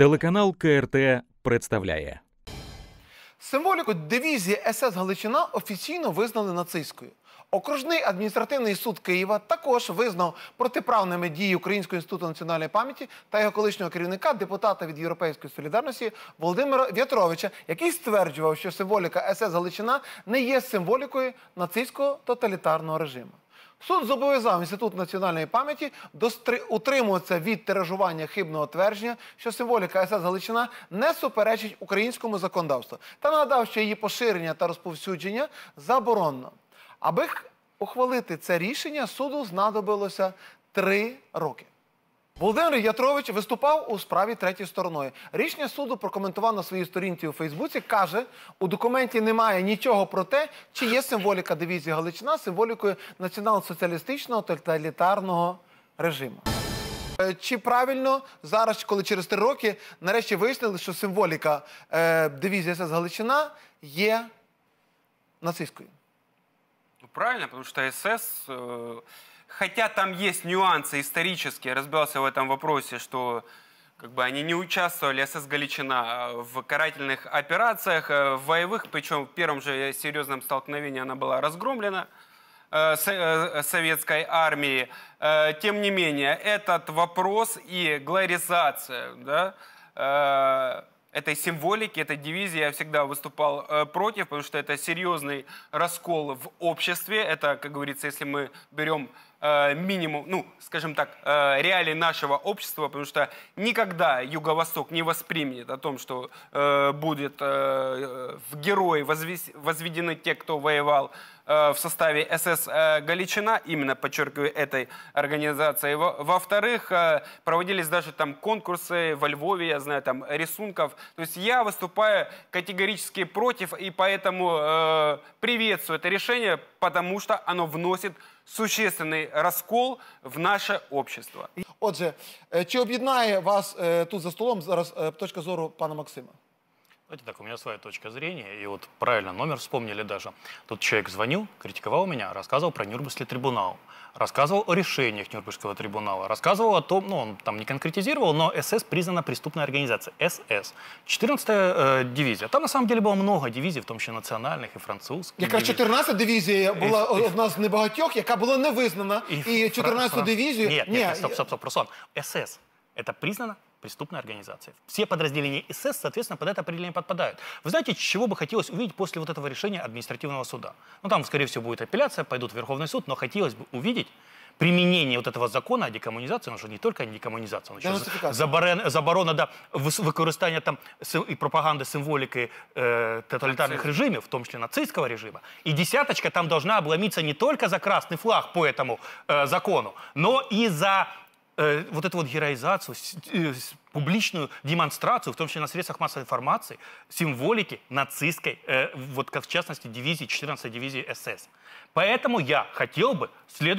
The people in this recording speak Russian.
Телеканал КРТ представляє. Символіку дивізії СС Галичина офіційно визнали нацистською. Окружний адміністративний суд Києва також визнав протиправними дії Українського інституту національної пам'яті та його колишнього керівника, депутата від Європейської солідарності Володимира В'ятровича, який стверджував, що символіка СС Галичина не є символікою нацистського тоталітарного режиму. Суд зобов'язав інститут національної пам'яті утримуватися від тиражування хибного твердження, що символіка СС Галичина не суперечить українському законодавству, та нагадав, що її поширення та розповсюдження заборонено. Аби ухвалити це рішення, суду знадобилося три роки. Володимир Ятрович виступав у справі третьої стороною. Рішення суду прокоментував на своїй сторінці у Фейсбуці. Каже, у документі немає нічого про те, чи є символіка дивізії Галичина символікою націонал-соціалістичного тоталітарного режиму. Е, чи правильно зараз, коли через три роки нарешті вияснили, що символіка е, дивізії СС Галичина є нацистською? Ну, правильно, тому що СС... Е... хотя там есть нюансы исторические, разбирался в этом вопросе, что как бы они не участвовали, СС Галичина, а в карательных операциях, э, в воевых, причем в первом же серьезном столкновении она была разгромлена э, э, советской армии. Тем не менее, этот вопрос и гларизация да, этой символики, этой дивизии я всегда выступал против, потому что это серьезный раскол в обществе. Это, как говорится, если мы берем Э, минимум, ну, скажем так, э, реалий нашего общества, потому что никогда Юго-Восток не воспримет о том, что э, будет э, в герои возведены те, кто воевал э, в составе СС Галичина, именно, подчеркиваю, этой организации. Во-вторых, проводились даже там конкурсы во Львове, я знаю, там рисунков. То есть я выступаю категорически против, и поэтому приветствую это решение, потому что оно вносит существенний розкол в наше общество. Отже, е, чи об'єднає вас тут за столом зараз е, точка зору пана Максима? Давайте ну, так, у меня своя точка зрения, и вот правильно номер вспомнили даже. Тут человек звонил, критиковал меня, рассказывал про Нюрнбергский трибунал, рассказывал о решениях Нюрнбергского трибунала, рассказывал о том, ну, он там не конкретизировал, но СС признана преступной организацией, СС. 14-я э, дивизия. Там на самом деле было много дивизий, в том числе национальных и французских. Яка 14-та дивизия была і, в нас небагатьох, яка була не визнана, і, і 14-ту дивизию нет нет нет. стоп, стоп, стоп, Руслан, СС. Это признана преступной организации. Все подразделения СС, соответственно, под это определение подпадают. Вы знаете, чего бы хотелось увидеть после вот этого решения административного суда? Ну, там, скорее всего, будет апелляция, пойдут в Верховный суд, но хотелось бы увидеть применение вот этого закона о декоммунизации, он же не только о декоммунизации, он да, еще заборона, заборона да, використання там и пропаганды, символики э, тоталитарных Нацизм. режимов, в том числе нацистского режима. И десяточка там должна обломиться не только за красный флаг по этому э, закону, но и за Э, вот эту вот героизацию, э, публичную демонстрацию, в том числе на средствах массовой информации, символики нацистской, э, вот как в частности дивизии, 14-й дивизии СС. Поэтому я хотел бы следующий